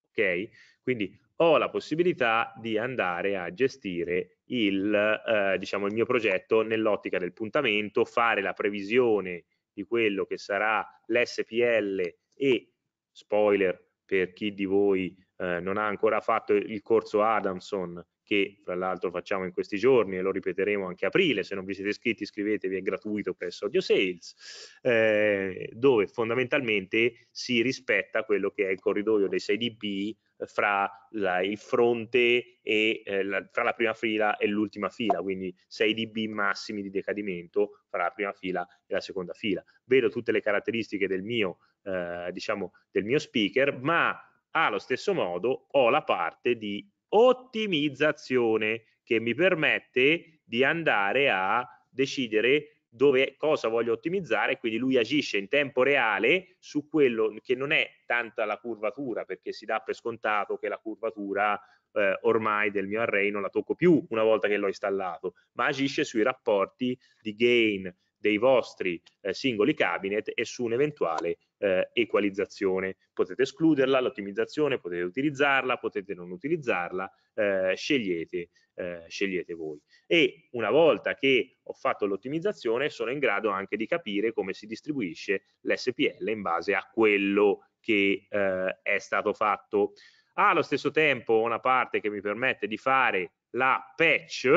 ok? Quindi ho la possibilità di andare a gestire il, eh, diciamo, il mio progetto nell'ottica del puntamento, fare la previsione di quello che sarà l'SPL e, spoiler per chi di voi eh, non ha ancora fatto il corso Adamson che fra l'altro facciamo in questi giorni e lo ripeteremo anche aprile, se non vi siete iscritti iscrivetevi, è gratuito presso Audio Sales, eh, dove fondamentalmente si rispetta quello che è il corridoio dei 6 dB eh, fra la, il fronte e eh, la, fra la prima fila e l'ultima fila, quindi 6 dB massimi di decadimento fra la prima fila e la seconda fila. Vedo tutte le caratteristiche del mio, eh, diciamo, del mio speaker, ma allo stesso modo ho la parte di ottimizzazione che mi permette di andare a decidere dove, cosa voglio ottimizzare, quindi lui agisce in tempo reale su quello che non è tanta la curvatura, perché si dà per scontato che la curvatura eh, ormai del mio array non la tocco più una volta che l'ho installato, ma agisce sui rapporti di gain, dei vostri eh, singoli cabinet e su un'eventuale eh, equalizzazione. Potete escluderla, l'ottimizzazione, potete utilizzarla, potete non utilizzarla, eh, scegliete, eh, scegliete voi. E una volta che ho fatto l'ottimizzazione sono in grado anche di capire come si distribuisce l'SPL in base a quello che eh, è stato fatto. Ha allo stesso tempo una parte che mi permette di fare la patch,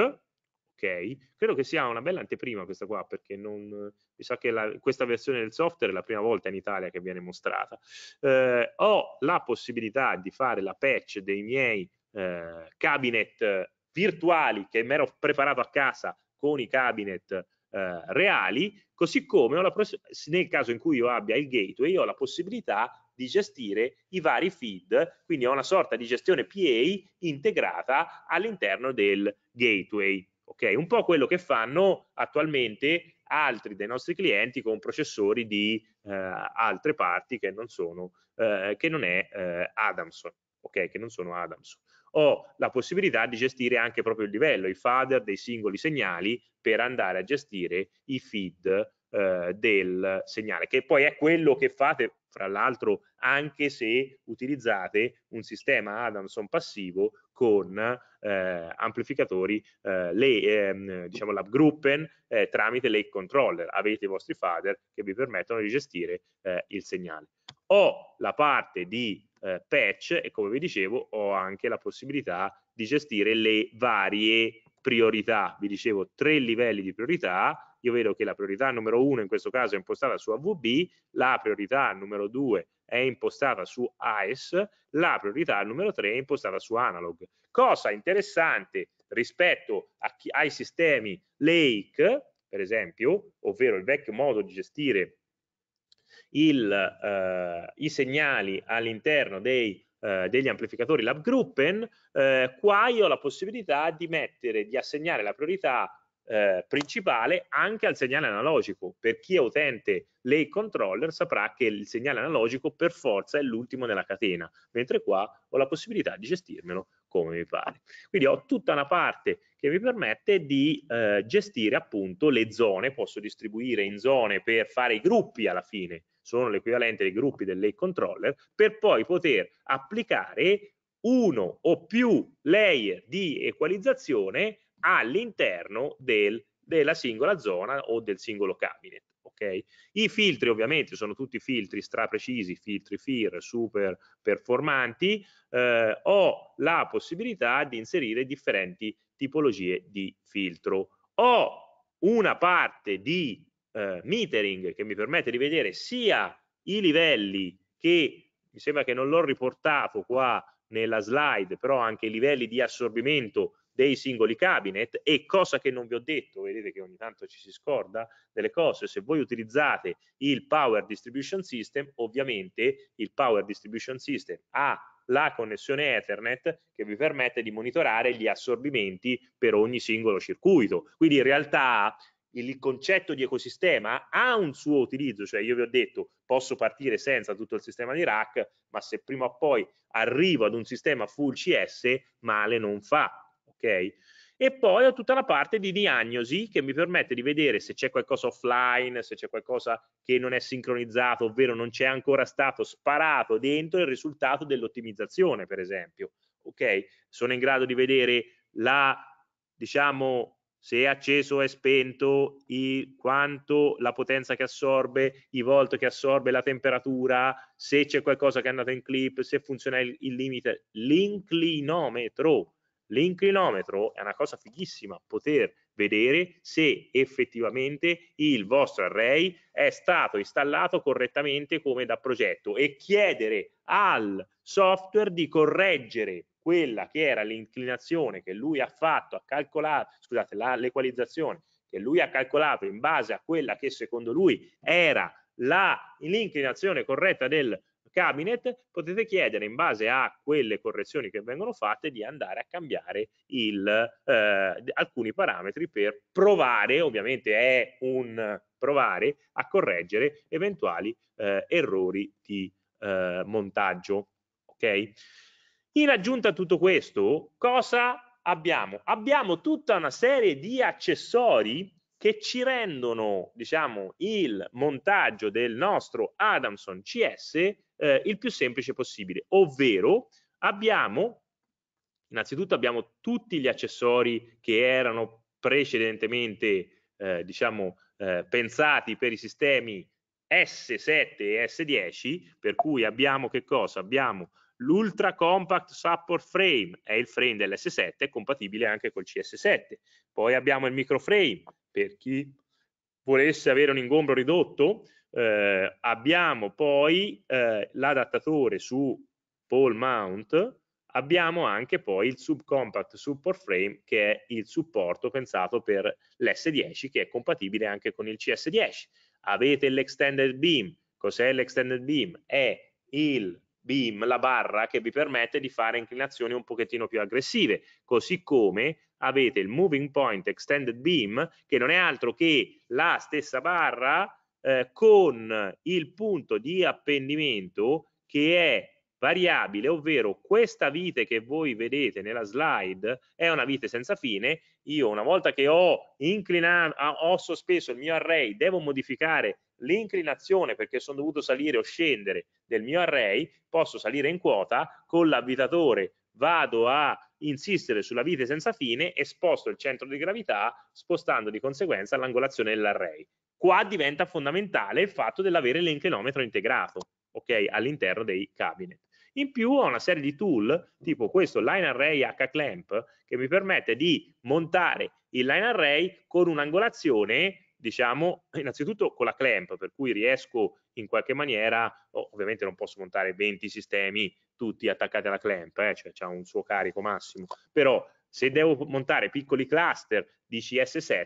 Credo che sia una bella anteprima questa qua, perché non, mi sa che la, questa versione del software è la prima volta in Italia che viene mostrata. Eh, ho la possibilità di fare la patch dei miei eh, cabinet eh, virtuali che mi ero preparato a casa con i cabinet eh, reali, così come nel caso in cui io abbia il gateway, io ho la possibilità di gestire i vari feed, quindi ho una sorta di gestione PA integrata all'interno del gateway ok? Un po' quello che fanno attualmente altri dei nostri clienti con processori di eh, altre parti che non sono, eh, che non è eh, Adamson, ok? che non sono Adamson. Ho la possibilità di gestire anche proprio il livello, i fader dei singoli segnali per andare a gestire i feed eh, del segnale, che poi è quello che fate, fra l'altro, anche se utilizzate un sistema Adamson passivo con eh, amplificatori, eh, le, ehm, diciamo l'upgruppen eh, tramite lake controller. Avete i vostri fader che vi permettono di gestire eh, il segnale. Ho la parte di eh, patch e come vi dicevo ho anche la possibilità di gestire le varie priorità. Vi dicevo tre livelli di priorità io vedo che la priorità numero 1 in questo caso è impostata su AVB, la priorità numero 2 è impostata su AES, la priorità numero 3 è impostata su analog. Cosa interessante rispetto chi, ai sistemi Lake, per esempio, ovvero il vecchio modo di gestire il, eh, i segnali all'interno dei, eh, degli amplificatori LabGruppen, eh, qua io ho la possibilità di mettere, di assegnare la priorità eh, principale anche al segnale analogico. Per chi è utente lay controller saprà che il segnale analogico per forza è l'ultimo nella catena, mentre qua ho la possibilità di gestirmelo come mi pare. Quindi ho tutta una parte che mi permette di eh, gestire appunto le zone, posso distribuire in zone per fare i gruppi alla fine, sono l'equivalente dei gruppi del lay controller, per poi poter applicare uno o più layer di equalizzazione all'interno del, della singola zona o del singolo cabinet. Okay? I filtri ovviamente sono tutti filtri straprecisi, filtri FIR super performanti, eh, ho la possibilità di inserire differenti tipologie di filtro. Ho una parte di eh, metering che mi permette di vedere sia i livelli che mi sembra che non l'ho riportato qua nella slide, però anche i livelli di assorbimento dei singoli cabinet e cosa che non vi ho detto, vedete che ogni tanto ci si scorda delle cose, se voi utilizzate il Power Distribution System, ovviamente il Power Distribution System ha la connessione Ethernet che vi permette di monitorare gli assorbimenti per ogni singolo circuito. Quindi in realtà il concetto di ecosistema ha un suo utilizzo, cioè io vi ho detto posso partire senza tutto il sistema di rack, ma se prima o poi arrivo ad un sistema full CS, male non fa ok? E poi ho tutta la parte di diagnosi che mi permette di vedere se c'è qualcosa offline, se c'è qualcosa che non è sincronizzato, ovvero non c'è ancora stato sparato dentro il risultato dell'ottimizzazione, per esempio. Ok? Sono in grado di vedere la, diciamo, se è acceso o è spento, i, quanto la potenza che assorbe, i volt che assorbe, la temperatura, se c'è qualcosa che è andato in clip, se funziona il, il limite, l'inclinometro L'inclinometro è una cosa fighissima poter vedere se effettivamente il vostro array è stato installato correttamente come da progetto e chiedere al software di correggere quella che era l'inclinazione che lui ha fatto, ha calcolato, scusate, l'equalizzazione che lui ha calcolato in base a quella che secondo lui era l'inclinazione corretta del cabinet, potete chiedere in base a quelle correzioni che vengono fatte di andare a cambiare il, eh, alcuni parametri per provare, ovviamente è un provare a correggere eventuali eh, errori di eh, montaggio. Okay? In aggiunta a tutto questo, cosa abbiamo? Abbiamo tutta una serie di accessori che ci rendono diciamo, il montaggio del nostro Adamson CS eh, il più semplice possibile, ovvero abbiamo innanzitutto abbiamo tutti gli accessori che erano precedentemente eh, diciamo, eh, pensati per i sistemi S7 e S10, per cui abbiamo che cosa? Abbiamo l'ultra compact support frame è il frame dell'S7 è compatibile anche col CS7 poi abbiamo il microframe, per chi volesse avere un ingombro ridotto, eh, abbiamo poi eh, l'adattatore su pole mount, abbiamo anche poi il subcompact support frame che è il supporto pensato per l'S10 che è compatibile anche con il CS10. Avete l'extended beam, cos'è l'extended beam? È il beam, la barra che vi permette di fare inclinazioni un pochettino più aggressive, così come avete il moving point extended beam che non è altro che la stessa barra eh, con il punto di appendimento che è variabile, ovvero questa vite che voi vedete nella slide è una vite senza fine, io una volta che ho, inclinato, ho sospeso il mio array devo modificare l'inclinazione perché sono dovuto salire o scendere del mio array, posso salire in quota, con l'avvitatore vado a insistere sulla vite senza fine e sposto il centro di gravità spostando di conseguenza l'angolazione dell'array. Qua diventa fondamentale il fatto dell'avere l'enclenometro integrato okay, all'interno dei cabinet. In più ho una serie di tool, tipo questo line array H-clamp che mi permette di montare il line array con un'angolazione, diciamo, innanzitutto con la clamp, per cui riesco in qualche maniera, ovviamente non posso montare 20 sistemi tutti attaccati alla clamp, eh, cioè c'è un suo carico massimo, però se devo montare piccoli cluster di CS7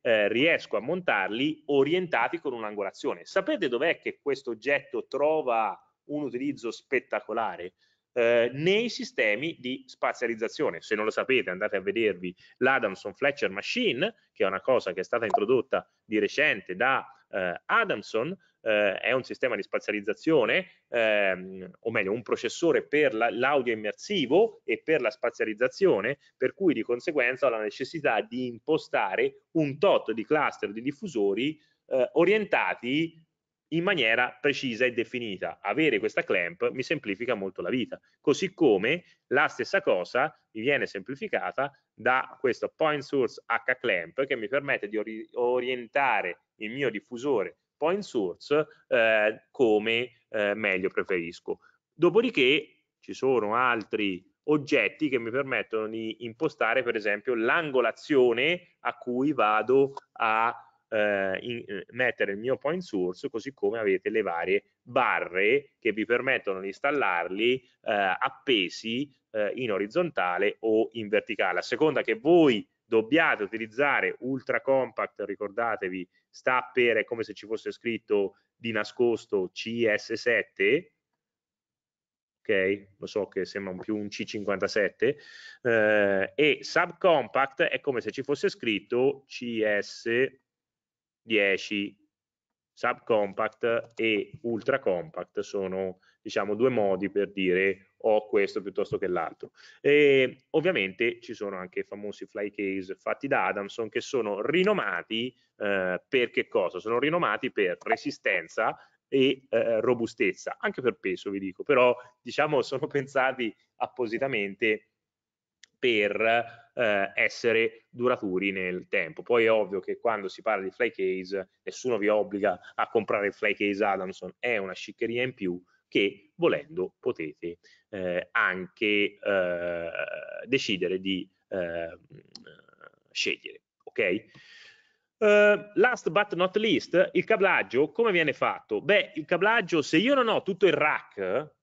eh, riesco a montarli orientati con un'angolazione. Sapete dov'è che questo oggetto trova un utilizzo spettacolare? Eh, nei sistemi di spazializzazione. Se non lo sapete andate a vedervi l'Adamson Fletcher Machine, che è una cosa che è stata introdotta di recente da eh, Adamson, eh, è un sistema di spazializzazione, ehm, o meglio un processore per la, l'audio immersivo e per la spazializzazione, per cui di conseguenza ho la necessità di impostare un tot di cluster di diffusori eh, orientati in maniera precisa e definita. Avere questa clamp mi semplifica molto la vita, così come la stessa cosa mi viene semplificata da questo point source H-clamp che mi permette di ori- orientare il mio diffusore point source eh, come eh, meglio preferisco. Dopodiché ci sono altri oggetti che mi permettono di impostare per esempio l'angolazione a cui vado a eh, in, eh, mettere il mio point source così come avete le varie barre che vi permettono di installarli eh, appesi eh, in orizzontale o in verticale a seconda che voi dobbiate utilizzare ultra compact ricordatevi sta per, è come se ci fosse scritto di nascosto CS7, ok? Lo so che sembra un più un C57, eh, e subcompact è come se ci fosse scritto CS10. Subcompact e ultra compact sono diciamo due modi per dire ho questo piuttosto che l'altro. E ovviamente ci sono anche i famosi fly case fatti da Adamson che sono rinomati eh, per che cosa? Sono rinomati per resistenza e eh, robustezza, anche per peso vi dico, però diciamo sono pensati appositamente per eh, essere duraturi nel tempo. Poi è ovvio che quando si parla di fly case nessuno vi obbliga a comprare il fly case Adamson, è una sciccheria in più che volendo potete eh, anche eh, decidere di eh, scegliere. Ok? Uh, last but not least, il cablaggio come viene fatto? Beh, il cablaggio, se io non ho tutto il rack,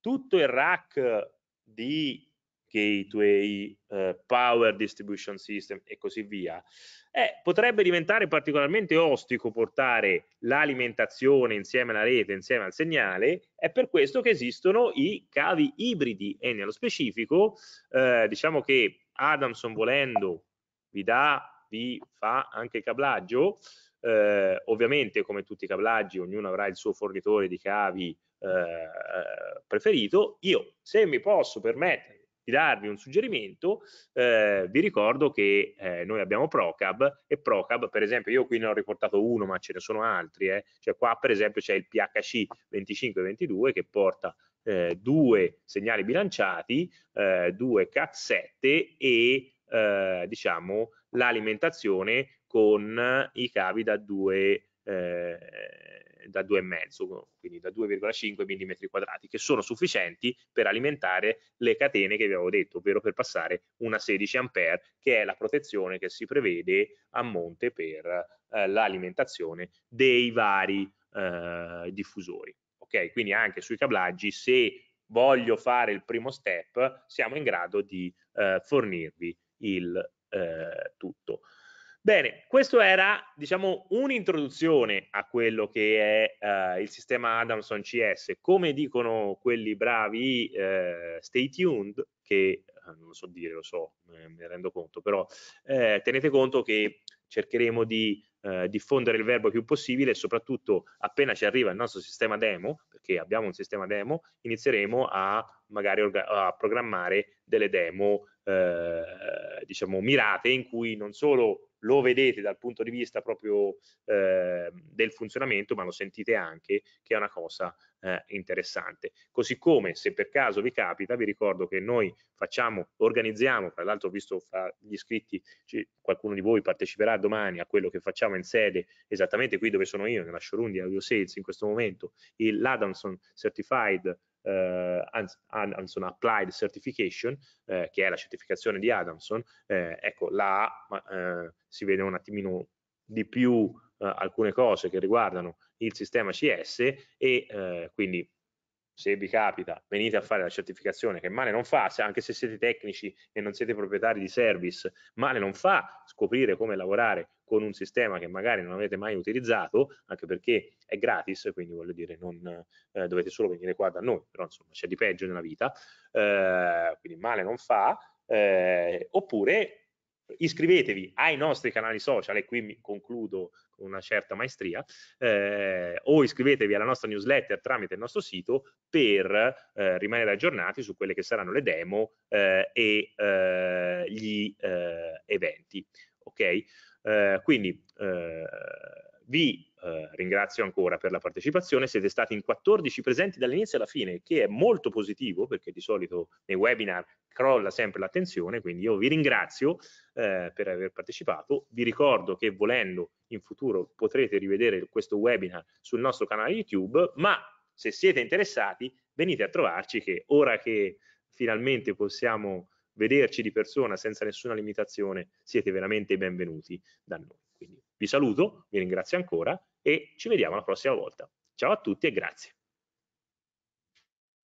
tutto il rack di gateway, uh, power distribution system e così via, eh, potrebbe diventare particolarmente ostico portare l'alimentazione insieme alla rete, insieme al segnale, è per questo che esistono i cavi ibridi e nello specifico, uh, diciamo che Adamson volendo vi dà vi fa anche il cablaggio. Eh, ovviamente come tutti i cablaggi ognuno avrà il suo fornitore di cavi eh, eh, preferito. Io se mi posso permettere di darvi un suggerimento, eh, vi ricordo che eh, noi abbiamo Procab e Procab, per esempio, io qui ne ho riportato uno, ma ce ne sono altri, eh. cioè qua per esempio c'è il PHC 2522 che porta eh, due segnali bilanciati, eh, due CAT7 e diciamo l'alimentazione con i cavi da 2 eh, da 2,5, quindi da 2,5 mm quadrati, che sono sufficienti per alimentare le catene che vi avevo detto, ovvero per passare una 16 ampere, che è la protezione che si prevede a monte per eh, l'alimentazione dei vari eh, diffusori. Ok, quindi anche sui cablaggi, se voglio fare il primo step, siamo in grado di eh, fornirvi il eh, tutto. Bene, questo era diciamo un'introduzione a quello che è eh, il sistema Adamson CS. Come dicono quelli bravi, eh, stay tuned, che eh, non lo so dire, lo so, eh, me ne rendo conto, però eh, tenete conto che cercheremo di eh, diffondere il verbo il più possibile e soprattutto appena ci arriva il nostro sistema demo, perché abbiamo un sistema demo, inizieremo a magari a programmare delle demo eh, diciamo mirate in cui non solo lo vedete dal punto di vista proprio eh, del funzionamento, ma lo sentite anche, che è una cosa eh, interessante. Così come se per caso vi capita, vi ricordo che noi facciamo, organizziamo, tra l'altro ho visto fra gli iscritti, qualcuno di voi parteciperà domani a quello che facciamo in sede, esattamente qui dove sono io, nella showroom di Audio Sales in questo momento, il l'Adamson Certified eh, Adamson Applied Certification, eh, che è la certificazione di Adamson, eh, ecco là eh, si vede un attimino di più eh, alcune cose che riguardano il sistema CS e eh, quindi se vi capita venite a fare la certificazione che male non fa, anche se siete tecnici e non siete proprietari di service, male non fa scoprire come lavorare con un sistema che magari non avete mai utilizzato, anche perché è gratis, quindi voglio dire, non eh, dovete solo venire qua da noi, però insomma c'è di peggio nella vita, eh, quindi male non fa, eh, oppure iscrivetevi ai nostri canali social e qui mi concludo con una certa maestria eh, o iscrivetevi alla nostra newsletter tramite il nostro sito per eh, rimanere aggiornati su quelle che saranno le demo eh, e eh, gli eh, eventi ok eh, quindi eh, vi eh, ringrazio ancora per la partecipazione, siete stati in 14 presenti dall'inizio alla fine, che è molto positivo perché di solito nei webinar crolla sempre l'attenzione, quindi io vi ringrazio eh, per aver partecipato, vi ricordo che volendo in futuro potrete rivedere questo webinar sul nostro canale YouTube, ma se siete interessati venite a trovarci che ora che finalmente possiamo vederci di persona senza nessuna limitazione, siete veramente benvenuti da noi. Quindi vi saluto, vi ringrazio ancora e ci vediamo la prossima volta. Ciao a tutti e grazie.